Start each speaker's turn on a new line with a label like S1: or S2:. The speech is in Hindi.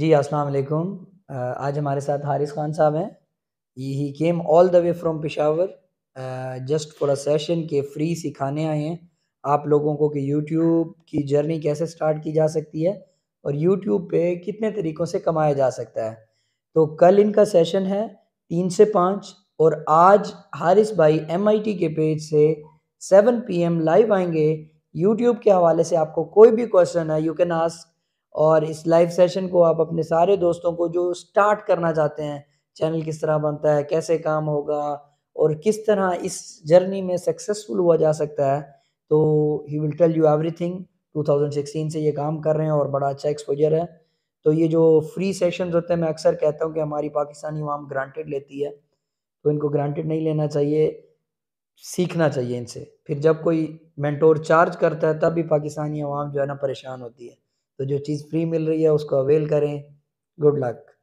S1: जी अस्सलाम वालेकुम आज हमारे साथ हारिस खान साहब हैं he came all the way from Peshawar just for a session के फ्री सिखाने आए हैं आप लोगों को कि यूट्यूब की जर्नी कैसे स्टार्ट की जा सकती है और यूट्यूब पे कितने तरीक़ों से कमाया जा सकता है तो कल इनका सेशन है तीन से पाँच और आज हारिस भाई एम के पेज से सेवन पी लाइव आएंगे यूट्यूब के हवाले से आपको कोई भी क्वेश्चन है यू कैन आस्क और इस लाइव सेशन को आप अपने सारे दोस्तों को जो स्टार्ट करना चाहते हैं चैनल किस तरह बनता है कैसे काम होगा और किस तरह इस जर्नी में सक्सेसफुल हुआ जा सकता है तो he will tell you everything 2016 से ये काम कर रहे हैं और बड़ा अच्छा एक्सपोजर है तो ये जो फ्री सेशन होते हैं मैं अक्सर कहता हूँ कि हमारी पाकिस्तानी वाम ग्रांटेड लेती है तो इनको ग्रांटेड नहीं लेना चाहिए सीखना चाहिए इनसे फिर जब कोई मेंटोर चार्ज करता है तब भी पाकिस्तानी आवाम जो है ना परेशान होती है तो जो चीज़ फ्री मिल रही है उसको अवेल करें गुड लक